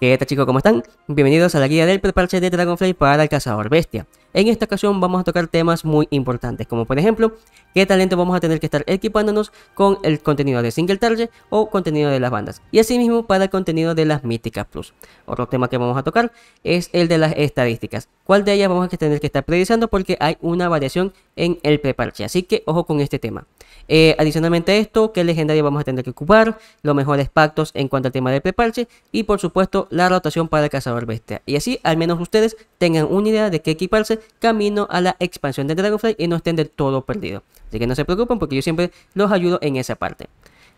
¿Qué tal chicos? ¿Cómo están? Bienvenidos a la guía del preparche de Dragonfly para el cazador bestia. En esta ocasión vamos a tocar temas muy importantes, como por ejemplo, qué talento vamos a tener que estar equipándonos con el contenido de Single Target o contenido de las bandas, y asimismo para el contenido de las Míticas Plus. Otro tema que vamos a tocar es el de las estadísticas, cuál de ellas vamos a tener que estar priorizando porque hay una variación en el preparche, así que ojo con este tema. Eh, adicionalmente a esto, qué legendaria vamos a tener que ocupar, los mejores pactos en cuanto al tema de preparche y por supuesto la rotación para el cazador bestia. Y así al menos ustedes tengan una idea de qué equiparse camino a la expansión de Dragonfly y no estén del todo perdido. Así que no se preocupen porque yo siempre los ayudo en esa parte.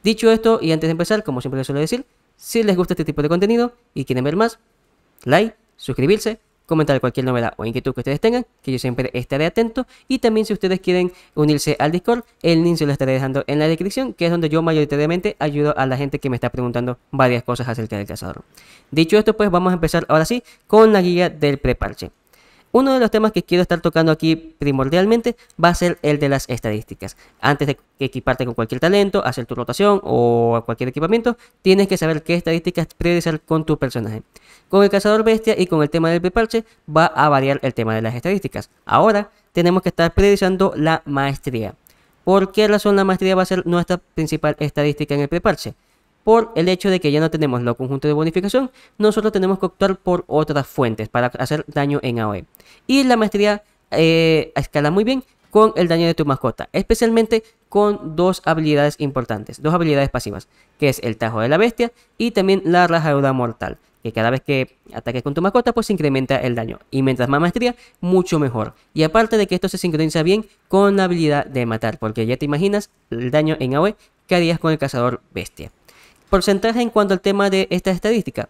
Dicho esto y antes de empezar, como siempre les suelo decir, si les gusta este tipo de contenido y quieren ver más, like, suscribirse comentar cualquier novela o inquietud que ustedes tengan, que yo siempre estaré atento. Y también si ustedes quieren unirse al Discord, el link se lo estaré dejando en la descripción, que es donde yo mayoritariamente ayudo a la gente que me está preguntando varias cosas acerca del cazador. Dicho esto, pues vamos a empezar ahora sí con la guía del preparche. Uno de los temas que quiero estar tocando aquí primordialmente va a ser el de las estadísticas. Antes de equiparte con cualquier talento, hacer tu rotación o cualquier equipamiento, tienes que saber qué estadísticas priorizar con tu personaje. Con el cazador bestia y con el tema del preparche va a variar el tema de las estadísticas. Ahora tenemos que estar priorizando la maestría. ¿Por qué razón la maestría va a ser nuestra principal estadística en el preparche? por el hecho de que ya no tenemos los conjuntos de bonificación, nosotros tenemos que optar por otras fuentes para hacer daño en AOE. Y la maestría eh, escala muy bien con el daño de tu mascota, especialmente con dos habilidades importantes, dos habilidades pasivas, que es el tajo de la bestia y también la rajadura mortal, que cada vez que ataques con tu mascota pues incrementa el daño y mientras más maestría mucho mejor. Y aparte de que esto se sincroniza bien con la habilidad de matar, porque ya te imaginas el daño en AOE que harías con el cazador bestia. Porcentaje en cuanto al tema de esta estadística.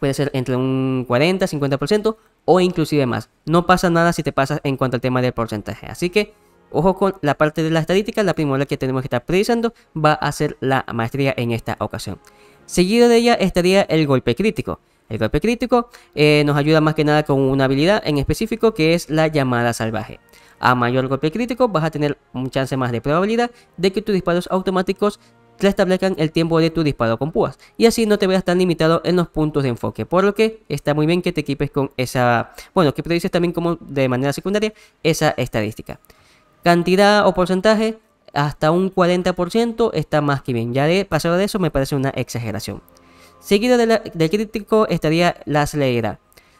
Puede ser entre un 40, 50% o inclusive más. No pasa nada si te pasas en cuanto al tema del porcentaje. Así que ojo con la parte de la estadística. La primera que tenemos que estar precisando va a ser la maestría en esta ocasión. Seguido de ella estaría el golpe crítico. El golpe crítico eh, nos ayuda más que nada con una habilidad en específico que es la llamada salvaje. A mayor golpe crítico vas a tener un chance más de probabilidad de que tus disparos automáticos te establezcan el tiempo de tu disparo con púas y así no te veas tan limitado en los puntos de enfoque por lo que está muy bien que te equipes con esa bueno que predices también como de manera secundaria esa estadística cantidad o porcentaje hasta un 40% está más que bien ya de pasado de eso me parece una exageración seguido del crítico estaría la celeridad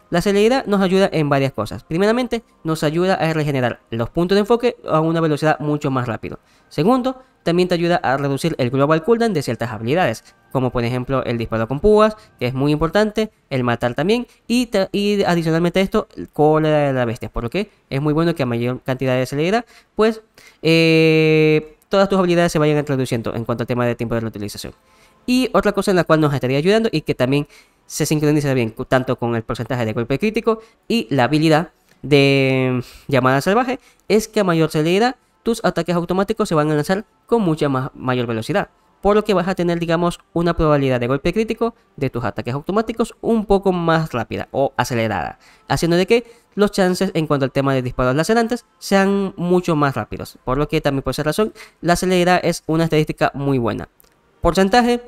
la celeridad nos ayuda en varias cosas. Primeramente, nos ayuda a regenerar los puntos de enfoque a una velocidad mucho más rápido. Segundo, también te ayuda a reducir el global cooldown de ciertas habilidades, como por ejemplo el disparo con púas, que es muy importante, el matar también, y, adicionalmente a esto, cólera de la bestia, por lo que es muy bueno que a mayor cantidad de celeridad, pues eh, todas tus habilidades se vayan reduciendo en cuanto al tema de tiempo de reutilización. Y otra cosa en la cual nos estaría ayudando y que también se sincroniza bien, tanto con el porcentaje de golpe crítico y la habilidad de mm, llamada salvaje, es que a mayor celeridad tus ataques automáticos se van a lanzar con mucha mayor velocidad. Por lo que vas a tener, digamos, una probabilidad de golpe crítico de tus ataques automáticos un poco más rápida o acelerada, haciendo de que los chances en cuanto al tema de disparos lacerantes sean mucho más rápidos. Por lo que también por esa razón, la celeridad es una estadística muy buena. Porcentaje,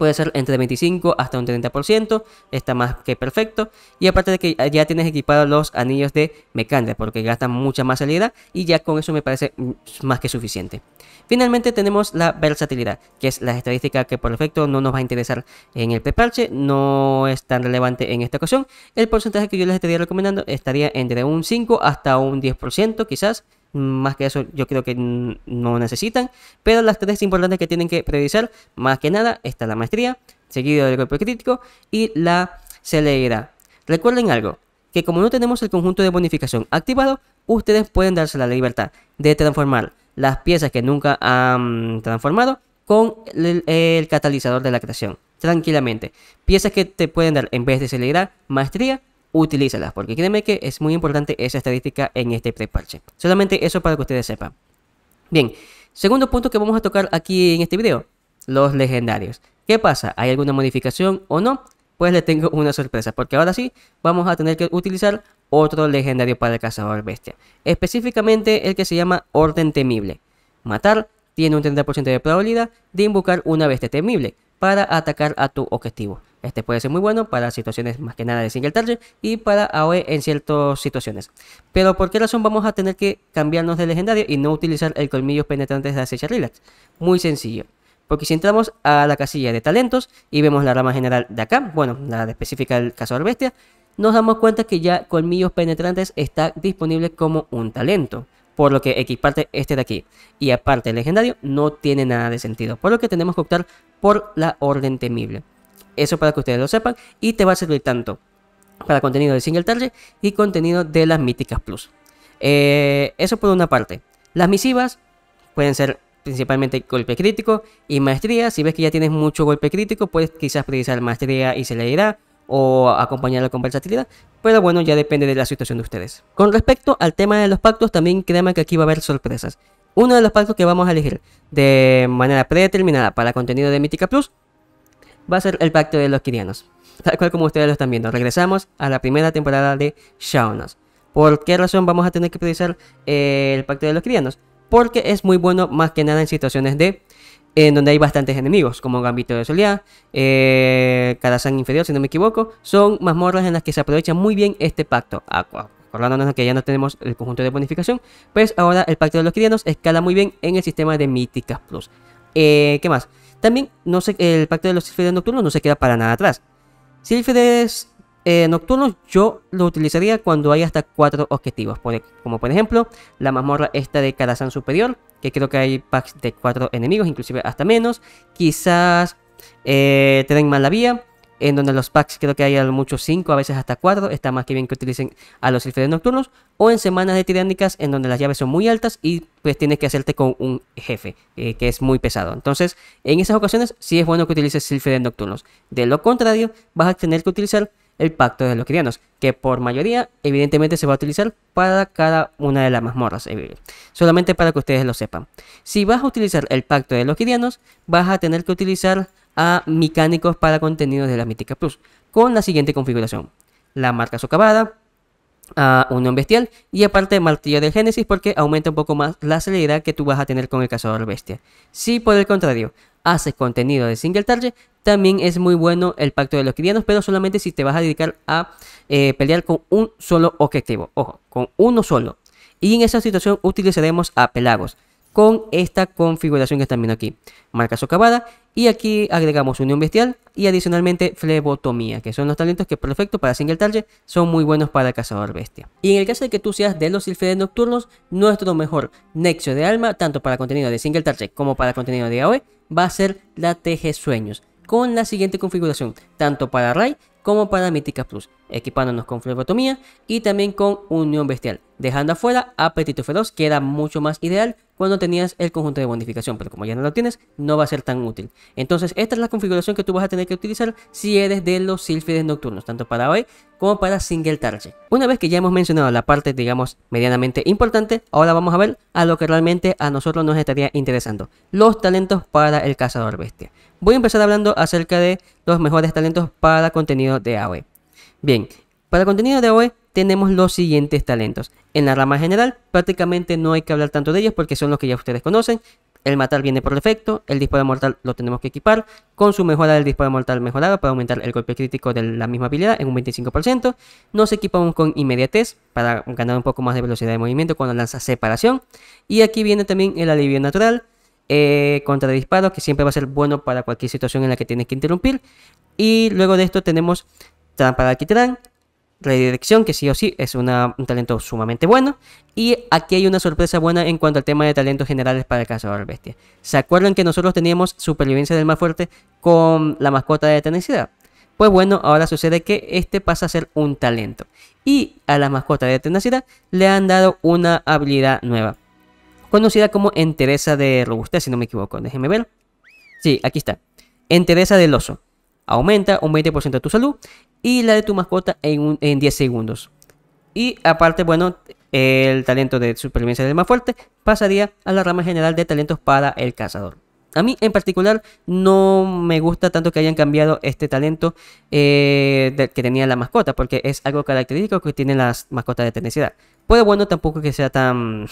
puede ser entre 25 hasta un 30%, está más que perfecto. Y aparte de que ya tienes equipados los anillos de mecánica porque gastan mucha más salida y ya con eso me parece mm, más que suficiente. Finalmente tenemos la versatilidad, que es la estadística que por efecto no nos va a interesar en el preparche, no es tan relevante en esta ocasión. El porcentaje que yo les estaría recomendando estaría entre un 5 hasta un 10% quizás. Más que eso, yo creo que no necesitan. Pero las tres importantes que tienen que priorizar, más que nada, está la maestría, seguido del golpe crítico y la celeridad. Recuerden algo, que como no tenemos el conjunto de bonificación activado, ustedes pueden darse la libertad de transformar las piezas que nunca han transformado con el, catalizador de la creación, tranquilamente. Piezas que te pueden dar en vez de celeridad, maestría utilízalas, porque créeme que es muy importante esa estadística en este preparche. Solamente eso para que ustedes sepan. Bien, segundo punto que vamos a tocar aquí en este video, los legendarios. ¿Qué pasa? ¿Hay alguna modificación o no? Pues le tengo una sorpresa, porque ahora sí vamos a tener que utilizar otro legendario para el cazador bestia. Específicamente el que se llama Orden Temible. Matar tiene un 30% de probabilidad de invocar una bestia temible para atacar a tu objetivo. Este puede ser muy bueno para situaciones más que nada de single target y para AOE en ciertas situaciones. Pero ¿por qué razón vamos a tener que cambiarnos de legendario y no utilizar el colmillo penetrantes de acecha relax? Muy sencillo. Porque si entramos a la casilla de talentos y vemos la rama general de acá, bueno, la específica del cazador bestia, nos damos cuenta que ya colmillos penetrantes está disponible como un talento por lo que equiparte este de aquí. Y aparte el legendario no tiene nada de sentido, por lo que tenemos que optar por la orden temible. Eso para que ustedes lo sepan y te va a servir tanto para contenido de single target y contenido de las míticas plus. Eh, eso por una parte. Las misivas pueden ser principalmente golpe crítico y maestría. Si ves que ya tienes mucho golpe crítico, puedes quizás precisar maestría y celeridad o acompañarlo con versatilidad, pero bueno, ya depende de la situación de ustedes. Con respecto al tema de los pactos, también créanme que aquí va a haber sorpresas. Uno de los pactos que vamos a elegir de manera predeterminada para contenido de Mítica Plus va a ser el pacto de los crianos. Tal cual como ustedes lo están viendo. Regresamos a la primera temporada de Shaonos. ¿Por qué razón vamos a tener que utilizar eh, el pacto de los crianos? Porque es muy bueno más que nada en situaciones de en donde hay bastantes enemigos, como Gambito de Solia eh, Inferior, si no me equivoco, son mazmorras en las que se aprovecha muy bien este pacto. Aqua. Acordándonos que ya no tenemos el conjunto de bonificación, pues ahora el pacto de los crianos escala muy bien en el sistema de Míticas Plus. Eh, ¿Qué más? También no el pacto de los Silfides nocturnos no se queda para nada atrás. Silfides eh, nocturnos yo lo utilizaría cuando hay hasta cuatro objetivos, como por ejemplo la mazmorra esta de Karazhan Superior, que creo que hay packs de cuatro enemigos, inclusive hasta menos. Quizás eh, Tren vía en donde los packs creo que hay al mucho 5, a veces hasta 4, está más que bien que utilicen a los silfedes nocturnos, o en semanas de tiránicas en donde las llaves son muy altas y pues tienes que hacerte con un jefe, eh, que es muy pesado. Entonces, en esas ocasiones sí es bueno que utilices silfedes nocturnos. De lo contrario, vas a tener que utilizar el pacto de los quirianos que por mayoría evidentemente se va a utilizar para cada una de las mazmorras, eh, solamente para que ustedes lo sepan. Si vas a utilizar el pacto de los quirianos vas a tener que utilizar a mecánicos para contenidos de la Mítica Plus, con la siguiente configuración. La marca socavada, a Unión Bestial y aparte Martillo del Génesis porque aumenta un poco más la celeridad que tú vas a tener con el Cazador Bestia. Si por el contrario haces contenido de Single Target, también es muy bueno el Pacto de los cristianos. pero solamente si te vas a dedicar a eh, pelear con un solo objetivo. Ojo, con uno solo. Y en esa situación utilizaremos a Pelagos con esta configuración que están viendo aquí. Marca socavada y aquí agregamos unión bestial y adicionalmente flebotomía, que son los talentos que perfecto para single target son muy buenos para cazador bestia. Y en el caso de que tú seas de los silfides nocturnos, nuestro mejor nexo de alma, tanto para contenido de single target como para contenido de AOE, va a ser la TG Sueños, con la siguiente configuración, tanto para Rai como para Mítica Plus equipándonos con flebotomía y también con unión bestial, dejando afuera apetito feroz, que era mucho más ideal cuando tenías el conjunto de bonificación, pero como ya no lo tienes, no va a ser tan útil. Entonces, esta es la configuración que tú vas a tener que utilizar si eres de los sílfides nocturnos, tanto para hoy como para single target. Una vez que ya hemos mencionado la parte, digamos, medianamente importante, ahora vamos a ver a lo que realmente a nosotros nos estaría interesando, los talentos para el cazador bestia. Voy a empezar hablando acerca de los mejores talentos para contenido de AOE. Bien, para el contenido de hoy tenemos los siguientes talentos. En la rama general prácticamente no hay que hablar tanto de ellos porque son los que ya ustedes conocen. El matar viene por defecto, el disparo mortal lo tenemos que equipar, con su mejora del disparo mortal mejorado para aumentar el golpe crítico de la misma habilidad en un 25%. Nos equipamos con inmediatez para ganar un poco más de velocidad de movimiento cuando lanza separación. Y aquí viene también el alivio natural, eh, contra disparos, que siempre va a ser bueno para cualquier situación en la que tienes que interrumpir. Y luego de esto tenemos para te redirección, que sí o sí es un talento sumamente bueno. Y aquí hay una sorpresa buena en cuanto al tema de talentos generales para el cazador bestia. ¿Se acuerdan que nosotros teníamos supervivencia del más fuerte con la mascota de tenacidad? Pues bueno, ahora sucede que este pasa a ser un talento. Y a la mascota de tenacidad le han dado una habilidad nueva. Conocida como entereza de robustez, si no me equivoco. Déjenme ver. Sí, aquí está. Entereza del oso aumenta un 20% tu salud y la de tu mascota en, en 10 segundos. Y aparte, bueno, el talento de supervivencia del más fuerte pasaría a la rama general de talentos para el cazador. A mí en particular no me gusta tanto que hayan cambiado este talento eh, que tenía la mascota, porque es algo característico que tienen las mascotas de tenacidad. Pero bueno, tampoco que sea tan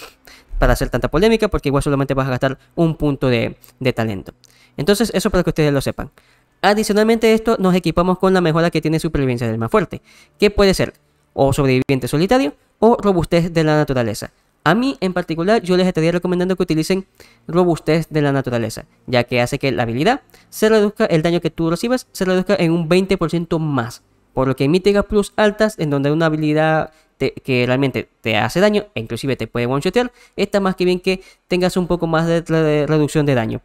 para hacer tanta polémica, porque igual solamente vas a gastar un punto de, de talento. Entonces, eso para que ustedes lo sepan. Adicionalmente a esto, nos equipamos con la mejora que tiene supervivencia del más fuerte, que puede ser o sobreviviente solitario o robustez de la naturaleza. A mí en particular yo les estaría recomendando que utilicen robustez de la naturaleza, ya que hace que la habilidad se reduzca, el daño que tú recibas se reduzca en un 20% más, por lo que mitiga plus altas en donde una habilidad que realmente te hace daño e inclusive te puede one-shotear, está más que bien que tengas un poco más de reducción de daño.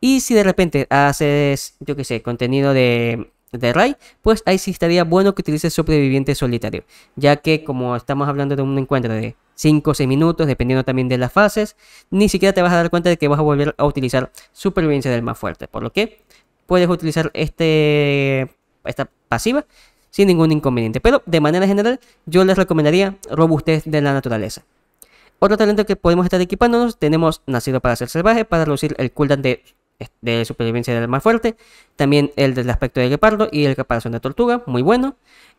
Y si de repente haces, yo que sé, contenido de, de Ray, pues ahí sí estaría bueno que utilices sobreviviente solitario, ya que como estamos hablando de un encuentro de 5 o 6 minutos, dependiendo también de las fases, ni siquiera te vas a dar cuenta de que vas a volver a utilizar supervivencia del más fuerte, por lo que puedes utilizar este, esta pasiva sin ningún inconveniente, pero de manera general yo les recomendaría robustez de la naturaleza. Otro talento que podemos estar equipándonos, tenemos Nacido para ser salvaje, para reducir el cooldown de de supervivencia del más fuerte. También el del aspecto de guepardo y el caparazón de tortuga, muy bueno.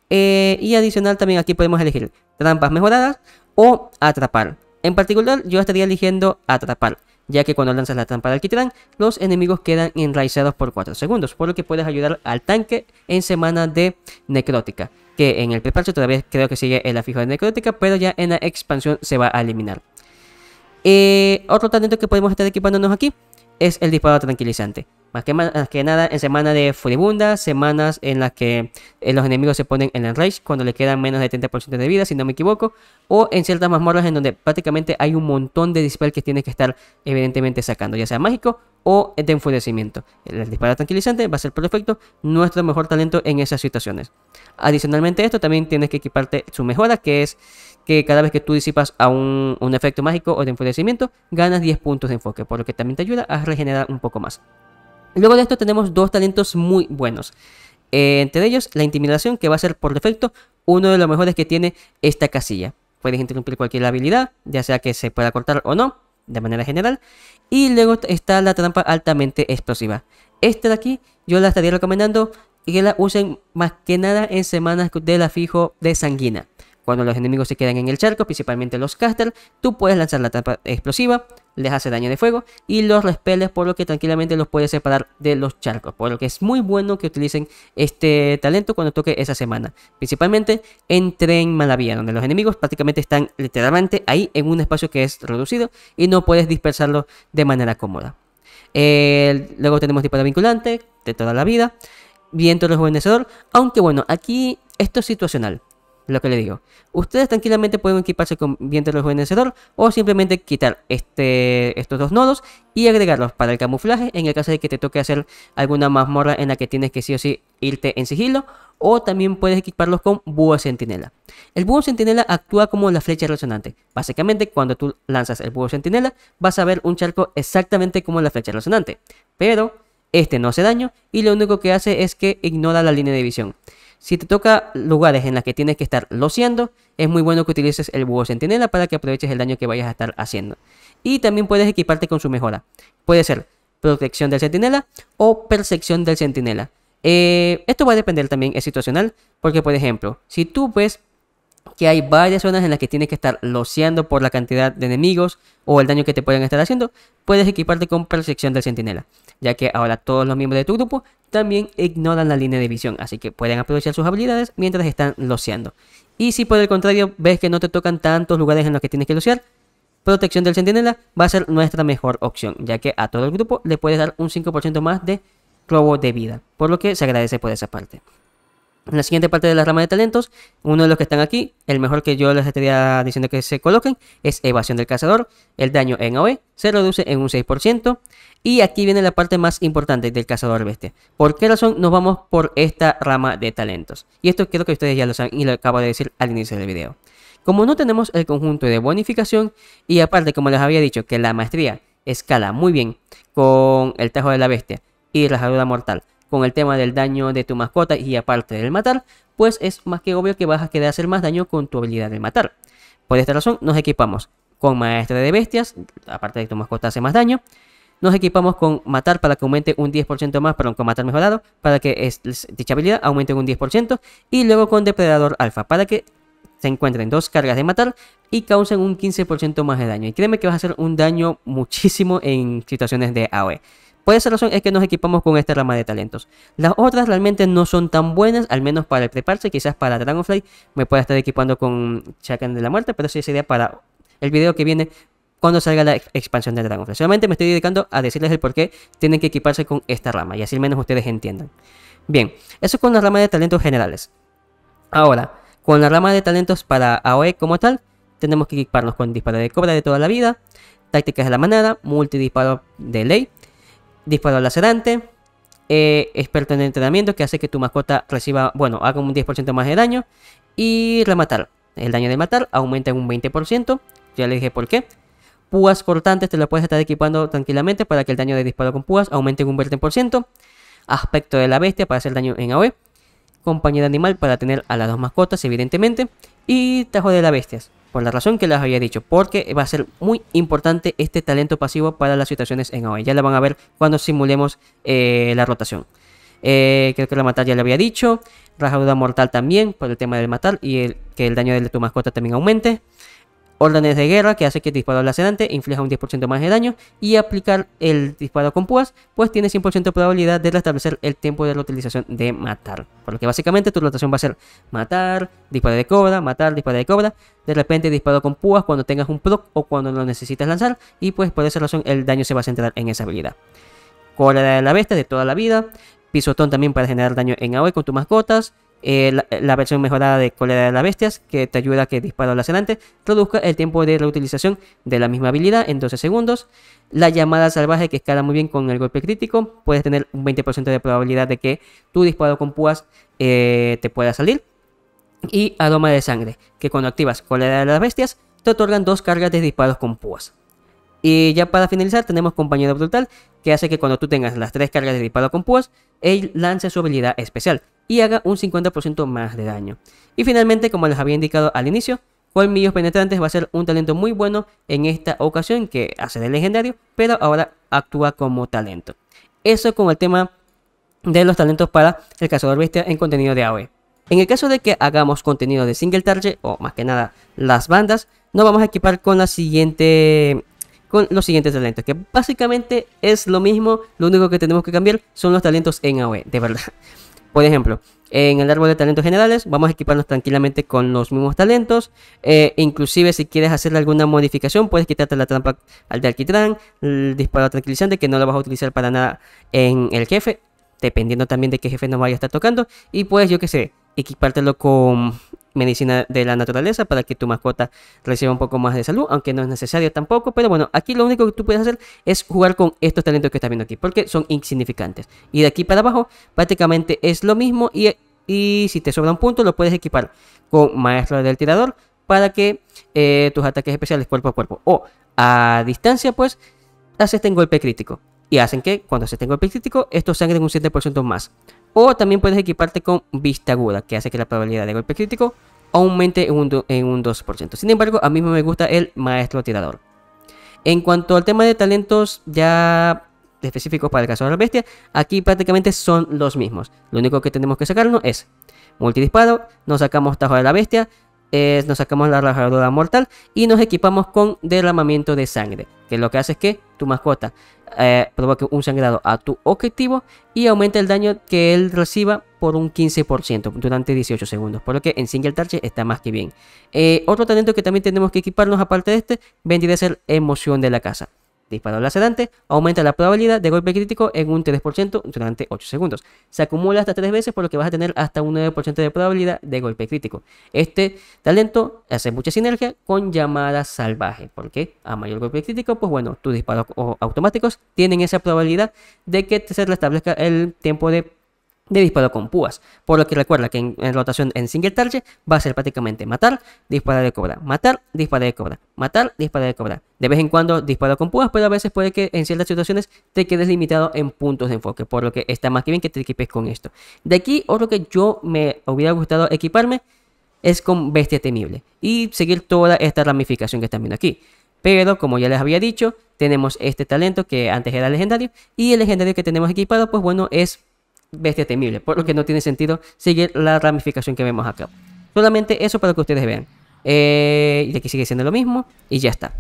Eh, y adicional también aquí podemos elegir trampas mejoradas o atrapar. En particular yo estaría eligiendo atrapar, ya que cuando lanzas la trampa de alquitrán, los enemigos quedan enraizados por 4 segundos, por lo que puedes ayudar al tanque en semana de necrótica, que en el preparcho todavía creo que sigue el afijo de necrótica, pero ya en la expansión se va a eliminar. Eh, otro talento que podemos estar equipándonos aquí es el disparo tranquilizante. Más que, más que nada en semana de furibunda, semanas en las que eh, los enemigos se ponen en el rage cuando le quedan menos de 30% de vida, si no me equivoco, o en ciertas mazmorras en donde prácticamente hay un montón de dispel que tienes que estar evidentemente sacando, ya sea mágico o de enfurecimiento. El disparo tranquilizante va a ser perfecto, nuestro mejor talento en esas situaciones. Adicionalmente a esto también tienes que equiparte su mejora, que es que cada vez que tú disipas a un, efecto mágico o de enfurecimiento, ganas 10 puntos de enfoque, por lo que también te ayuda a regenerar un poco más. Luego de esto tenemos dos talentos muy buenos. Eh, entre ellos, la intimidación, que va a ser por defecto uno de los mejores que tiene esta casilla. Puedes interrumpir cualquier habilidad, ya sea que se pueda cortar o no, de manera general. Y luego está la trampa altamente explosiva. Esta de aquí yo la estaría recomendando y que la usen más que nada en semanas de la fijo de sanguina. Cuando los enemigos se quedan en el charco, principalmente los caster, tú puedes lanzar la tapa explosiva, les hace daño de fuego y los respeles, por lo que tranquilamente los puedes separar de los charcos. Por lo que es muy bueno que utilicen este talento cuando toque esa semana. Principalmente en Tren Malavía, donde los enemigos prácticamente están literalmente ahí en un espacio que es reducido y no puedes dispersarlos de manera cómoda. Eh, luego tenemos disparo vinculante de toda la vida. Viento rejuvenecedor. Aunque bueno, aquí esto es situacional lo que le digo. Ustedes tranquilamente pueden equiparse con vientre rejuvenecedor o simplemente quitar este, estos dos nodos y agregarlos para el camuflaje en el caso de que te toque hacer alguna mazmorra en la que tienes que sí o sí irte en sigilo o también puedes equiparlos con búho centinela. El búho centinela actúa como la flecha resonante. Básicamente cuando tú lanzas el búho centinela vas a ver un charco exactamente como la flecha resonante. Pero este no hace daño y lo único que hace es que ignora la línea de visión. Si te toca lugares en las que tienes que estar lociando, es muy bueno que utilices el búho centinela para que aproveches el daño que vayas a estar haciendo. Y también puedes equiparte con su mejora. Puede ser protección del centinela o percepción del centinela. Eh, esto va a depender también, es situacional, porque por ejemplo, si tú ves que hay varias zonas en las que tienes que estar loseando por la cantidad de enemigos o el daño que te pueden estar haciendo, puedes equiparte con percepción del centinela ya que ahora todos los miembros de tu grupo también ignoran la línea de visión, así que pueden aprovechar sus habilidades mientras están loseando. Y si por el contrario ves que no te tocan tantos lugares en los que tienes que locear, protección del centinela va a ser nuestra mejor opción, ya que a todo el grupo le puedes dar un 5% más de robo de vida, por lo que se agradece por esa parte. En la siguiente parte de la rama de talentos, uno de los que están aquí, el mejor que yo les estaría diciendo que se coloquen, es evasión del cazador. El daño en AOE se reduce en un 6%. Y aquí viene la parte más importante del cazador bestia. ¿Por qué razón nos vamos por esta rama de talentos? Y esto creo que ustedes ya lo saben y lo acabo de decir al inicio del video. Como no tenemos el conjunto de bonificación y aparte, como les había dicho, que la maestría escala muy bien con el tajo de la bestia y la salud mortal con el tema del daño de tu mascota y aparte del matar, pues es más que obvio que vas a querer hacer más daño con tu habilidad de matar. Por esta razón nos equipamos con maestra de bestias, aparte de que tu mascota hace más daño. Nos equipamos con matar para que aumente un 10% más, perdón, con matar mejorado, para que dicha habilidad aumente un 10%. Y luego con depredador alfa, para que se encuentren dos cargas de matar y causen un 15% más de daño. Y créeme que vas a hacer un daño muchísimo en situaciones de AOE. Por esa razón es que nos equipamos con esta rama de talentos. Las otras realmente no son tan buenas, al menos para el preparse. Quizás para Dragonfly me pueda estar equipando con Chacan de la Muerte, pero sí sería para el video que viene cuando salga la expansión de Dragonfly. Solamente me estoy dedicando a decirles el por qué tienen que equiparse con esta rama y así al menos ustedes entiendan. Bien, eso con la rama de talentos generales. Ahora, con la rama de talentos para AOE como tal, tenemos que equiparnos con disparo de cobra de toda la vida, tácticas de la manada, multidisparo de ley, disparo lacerante, experto eh, en entrenamiento que hace que tu mascota reciba, bueno, haga un 10% más de daño y rematar. El daño de matar aumenta en un 20%, ya le dije por qué. Púas cortantes te lo puedes estar equipando tranquilamente para que el daño de disparo con púas aumente en un 20%. Aspecto de la bestia para hacer daño en AOE. Compañía de animal para tener a las dos mascotas, evidentemente. Y tajo de la bestias por la razón que les había dicho, porque va a ser muy importante este talento pasivo para las situaciones en AOE. Ya la van a ver cuando simulemos eh, la rotación. Eh, creo que la matar ya le había dicho. duda mortal también por el tema del matar y que el daño de tu mascota también aumente órdenes de guerra que hace que el disparo lacerante inflija un 10% más de daño y aplicar el disparo con púas pues tiene 100% de probabilidad de restablecer el tiempo de la utilización de matar. Por lo que básicamente tu rotación va a ser matar, disparo de cobra, matar, disparo de cobra, de repente disparo con púas cuando tengas un proc o cuando lo necesitas lanzar y pues por esa razón el daño se va a centrar en esa habilidad. cola de la bestia de toda la vida, pisotón también para generar daño en AOE con tus mascotas, eh, la, versión mejorada de Cólera de las Bestias, que te ayuda a que disparo lacerante reduzca el tiempo de reutilización de la misma habilidad en 12 segundos. La llamada salvaje, que escala muy bien con el golpe crítico, puedes tener un 20% de probabilidad de que tu disparo con púas eh, te pueda salir. Y Aroma de Sangre, que cuando activas Cólera de las Bestias, te otorgan dos cargas de disparos con púas. Y ya para finalizar, tenemos Compañero Brutal, que hace que cuando tú tengas las tres cargas de disparo con púas, él lance su habilidad especial, y haga un 50% más de daño. Y finalmente, como les había indicado al inicio, Colmillos Penetrantes va a ser un talento muy bueno en esta ocasión que hace de legendario, pero ahora actúa como talento. Eso con el tema de los talentos para el cazador bestia en contenido de AOE. En el caso de que hagamos contenido de single target o más que nada las bandas, nos vamos a equipar con la siguiente con los siguientes talentos, que básicamente es lo mismo, lo único que tenemos que cambiar son los talentos en AOE, de verdad. Por ejemplo, en el árbol de talentos generales vamos a equiparnos tranquilamente con los mismos talentos. Eh, inclusive si quieres hacerle alguna modificación puedes quitarte la trampa al de alquitrán, el disparo tranquilizante que no lo vas a utilizar para nada en el jefe. Dependiendo también de qué jefe nos vaya a estar tocando. Y puedes, yo que sé, equipártelo con medicina de la naturaleza para que tu mascota reciba un poco más de salud, aunque no es necesario tampoco. Pero bueno, aquí lo único que tú puedes hacer es jugar con estos talentos que estás viendo aquí, porque son insignificantes. Y de aquí para abajo prácticamente es lo mismo y, y si te sobra un punto lo puedes equipar con Maestro del Tirador para que eh, tus ataques especiales cuerpo a cuerpo o a distancia pues haces este golpe crítico. Y hacen que cuando se tenga este golpe crítico, estos sangren un 7% más. O también puedes equiparte con vista aguda, que hace que la probabilidad de golpe crítico aumente en un, 2%. Sin embargo, a mí me gusta el maestro tirador. En cuanto al tema de talentos ya específicos para el caso de la bestia, aquí prácticamente son los mismos. Lo único que tenemos que sacarnos es multidisparo, nos sacamos tajo de la bestia, nos sacamos la rajadora mortal y nos equipamos con derramamiento de sangre, que lo que hace es que tu mascota eh, provoque un sangrado a tu objetivo y aumenta el daño que él reciba por un 15% durante 18 segundos, por lo que en single target está más que bien. Eh, otro talento que también tenemos que equiparnos aparte de este vendría a ser emoción de la casa disparo lacerante, aumenta la probabilidad de golpe crítico en un 3% durante 8 segundos. Se acumula hasta 3 veces, por lo que vas a tener hasta un 9% de probabilidad de golpe crítico. Este talento hace mucha sinergia con llamada salvaje, porque a mayor golpe crítico, pues bueno, tus disparos automáticos tienen esa probabilidad de que se restablezca el tiempo de de disparo con púas. Por lo que recuerda que en, rotación en single target va a ser prácticamente matar, disparar de cobra, matar, disparar de cobra, matar, disparar de cobra. De vez en cuando disparo con púas, pero a veces puede que en ciertas situaciones te quedes limitado en puntos de enfoque, por lo que está más que bien que te equipes con esto. De aquí, otro que yo me hubiera gustado equiparme es con bestia temible y seguir toda esta ramificación que están viendo aquí. Pero como ya les había dicho, tenemos este talento que antes era legendario y el legendario que tenemos equipado, pues bueno, es bestia temible, por lo que no tiene sentido seguir la ramificación que vemos acá. Solamente eso para que ustedes vean. Eh, y aquí sigue siendo lo mismo y ya está.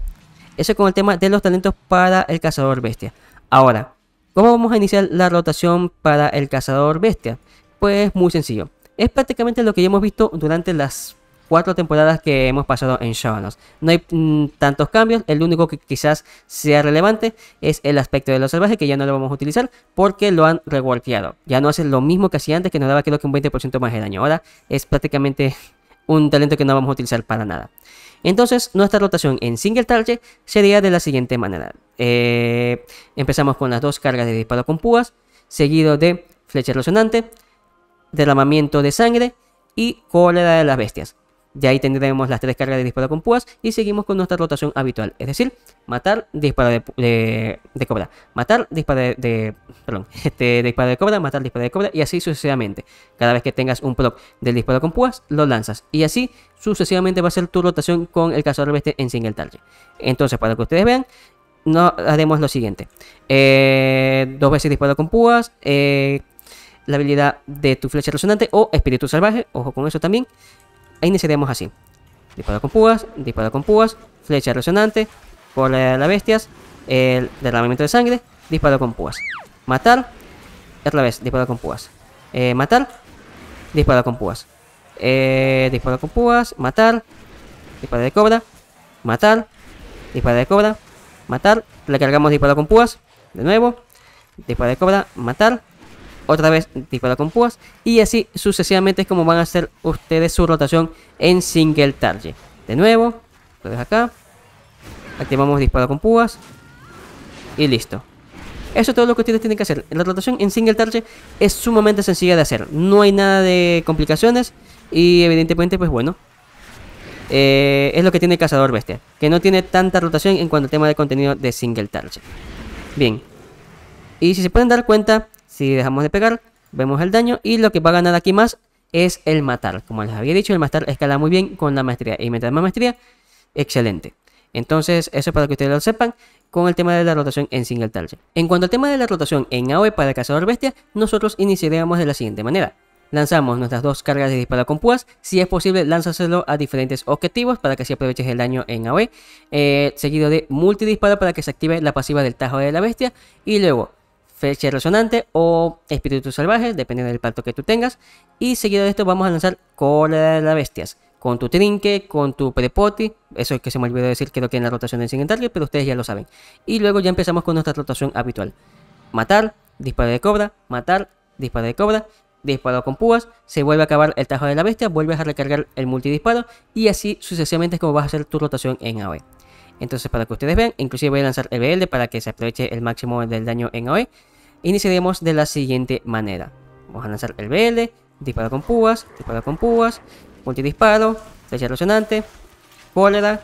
Eso con el tema de los talentos para el cazador bestia. Ahora, ¿cómo vamos a iniciar la rotación para el cazador bestia? Pues muy sencillo. Es prácticamente lo que ya hemos visto durante las cuatro temporadas que hemos pasado en Shownos. No hay mm, tantos cambios, el único que quizás sea relevante es el aspecto de los salvajes, que ya no lo vamos a utilizar porque lo han reworkeado. Ya no hace lo mismo que hacía antes, que nos daba creo que un 20% más de daño. Ahora es prácticamente un talento que no vamos a utilizar para nada. Entonces, nuestra rotación en single target sería de la siguiente manera. Eh, empezamos con las dos cargas de disparo con púas, seguido de flecha resonante, derramamiento de sangre y cólera de las bestias. De ahí tendremos las tres cargas de disparo con púas y seguimos con nuestra rotación habitual, es decir, matar, disparo de, cobra, matar, disparo de, perdón, este, disparo de cobra, matar, disparo de cobra y así sucesivamente. Cada vez que tengas un proc del disparo con púas, lo lanzas y así sucesivamente va a ser tu rotación con el cazador bestia en single target. Entonces, para que ustedes vean, haremos lo siguiente. Eh, dos veces disparo con púas. Eh, la habilidad de tu flecha resonante o espíritu salvaje. Ojo con eso también. Ahí iniciaremos así. Disparo con púas, disparo con púas, flecha resonante, cola de las bestias, el derramamiento de sangre, disparo con púas. Matar, otra vez, disparo con púas. Eh, matar, disparo con púas. Eh, disparo con púas, matar, disparo de cobra, matar, disparo de cobra, matar. Le cargamos disparo con púas, de nuevo, disparo de cobra, matar, otra vez dispara con púas y así sucesivamente es como van a hacer ustedes su rotación en single target. De nuevo, lo dejas acá, activamos disparo con púas y listo. Eso es todo lo que ustedes tienen que hacer. La rotación en single target es sumamente sencilla de hacer. No hay nada de complicaciones y evidentemente pues bueno. Eh, es lo que tiene cazador bestia. Que no tiene tanta rotación en cuanto al tema de contenido de single target. Bien. Y si se pueden dar cuenta, si dejamos de pegar, vemos el daño y lo que va a ganar aquí más es el matar. Como les había dicho, el matar escala muy bien con la maestría. Y mientras más maestría, excelente. Entonces, eso es para que ustedes lo sepan con el tema de la rotación en single target. En cuanto al tema de la rotación en AOE para el cazador bestia, nosotros iniciaremos de la siguiente manera. Lanzamos nuestras dos cargas de disparo con púas. Si es posible, lánzaselo a diferentes objetivos para que así aproveches el daño en AOE. Eh, seguido de multidisparo para que se active la pasiva del tajo de la bestia. Y luego, Fecha resonante o espíritu salvaje, dependiendo del pacto que tú tengas. Y seguido de esto vamos a lanzar Cola de las Bestias. Con tu trinque, con tu prepoti. Eso es que se me olvidó decir, creo que en la rotación en siguiente pero ustedes ya lo saben. Y luego ya empezamos con nuestra rotación habitual. Matar, disparo de cobra, matar, disparo de cobra, disparo con púas, se vuelve a acabar el tajo de la bestia, vuelves a recargar el multidisparo y así sucesivamente es como vas a hacer tu rotación en AOE. Entonces, para que ustedes vean, inclusive voy a lanzar el BL para que se aproveche el máximo del daño en AOE. Iniciaremos de la siguiente manera. Vamos a lanzar el BL, disparo con púas, disparo con púas, multidisparo, flecha erosionante, cólera,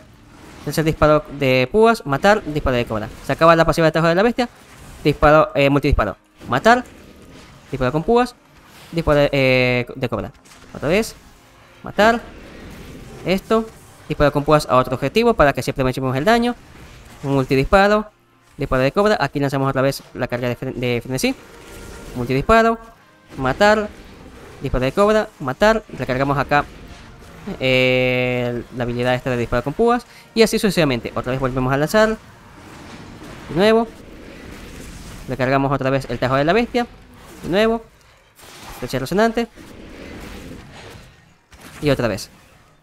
tercer disparo de púas, matar, disparo de cobra. Se acaba la pasiva de atajo de la bestia, disparo, eh, multidisparo, matar, disparo con púas, disparo eh, de cobra. Otra vez, matar, esto, Disparo con púas a otro objetivo para que siempre maximicemos el daño. Multidisparo. Disparo de cobra. Aquí lanzamos otra vez la carga de, de frenesí. Multidisparo. Matar. Disparo de cobra. Matar. Recargamos acá eh, la habilidad esta de disparo con púas. Y así sucesivamente. Otra vez volvemos a lanzar. De nuevo. Recargamos otra vez el tajo de la bestia. De nuevo. Flecha resonante. Y otra vez.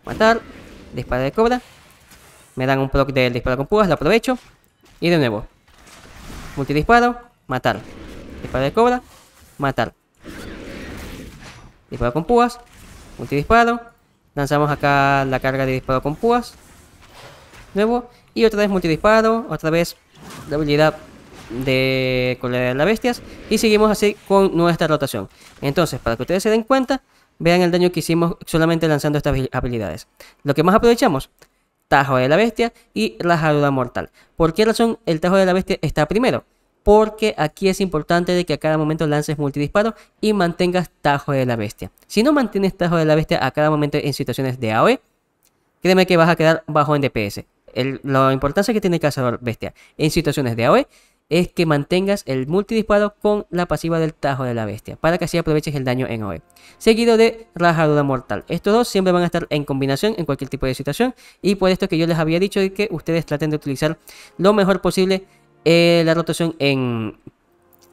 Matar. Disparo de cobra. Me dan un proc del disparo con púas, lo aprovecho. Y de nuevo. Multidisparo, matar. Disparo de cobra, matar. Disparo con púas, multidisparo. Lanzamos acá la carga de disparo con púas. Nuevo. Y otra vez multidisparo, otra vez la habilidad de colera de las bestias y seguimos así con nuestra rotación entonces para que ustedes se den cuenta Vean el daño que hicimos solamente lanzando estas habilidades. Lo que más aprovechamos, Tajo de la Bestia y Rajadura Mortal. ¿Por qué razón el Tajo de la Bestia está primero? Porque aquí es importante de que a cada momento lances multidisparo y mantengas Tajo de la Bestia. Si no mantienes Tajo de la Bestia a cada momento en situaciones de AOE, créeme que vas a quedar bajo en DPS. la importancia que tiene el cazador bestia en situaciones de AOE es que mantengas el multidisparo con la pasiva del tajo de la bestia, para que así aproveches el daño en AOE. Seguido de rajadura mortal. Estos dos siempre van a estar en combinación en cualquier tipo de situación, y por esto que yo les había dicho que ustedes traten de utilizar lo mejor posible eh, la rotación en,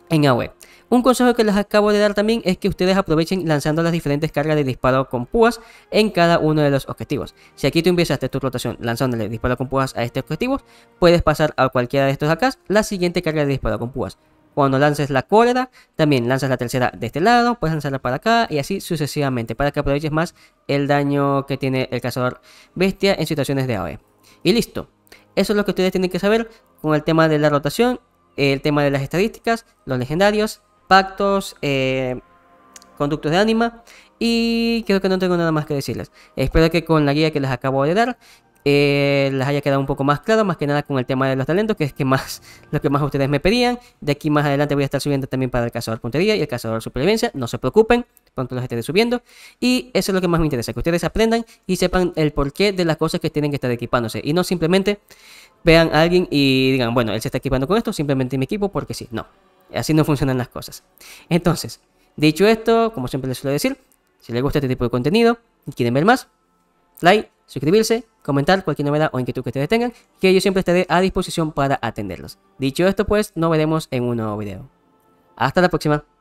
en AOE. Un consejo que les acabo de dar también es que ustedes aprovechen lanzando las diferentes cargas de disparo con púas en cada uno de los objetivos. Si aquí tú empezaste tu rotación lanzándole disparo con púas a este objetivo, puedes pasar a cualquiera de estos acá la siguiente carga de disparo con púas. Cuando lances la cólera, también lanzas la tercera de este lado, puedes lanzarla para acá y así sucesivamente para que aproveches más el daño que tiene el cazador bestia en situaciones de ave. Y listo. Eso es lo que ustedes tienen que saber con el tema de la rotación, el tema de las estadísticas, los legendarios pactos, eh, conductos de ánima. Y creo que no tengo nada más que decirles. Espero que con la guía que les acabo de dar eh, les haya quedado un poco más claro, más que nada con el tema de los talentos, que es que más, lo que más ustedes me pedían. De aquí más adelante voy a estar subiendo también para el cazador puntería y el cazador supervivencia. No se preocupen, pronto los estaré subiendo. Y eso es lo que más me interesa, que ustedes aprendan y sepan el porqué de las cosas que tienen que estar equipándose. Y no simplemente vean a alguien y digan, bueno, él se está equipando con esto, simplemente me equipo porque sí. No, Así no funcionan las cosas. Entonces, dicho esto, como siempre les suelo decir, si les gusta este tipo de contenido y quieren ver más, like, suscribirse, comentar cualquier novedad o inquietud que ustedes tengan, que yo siempre estaré a disposición para atenderlos. Dicho esto, pues, nos veremos en un nuevo video. Hasta la próxima.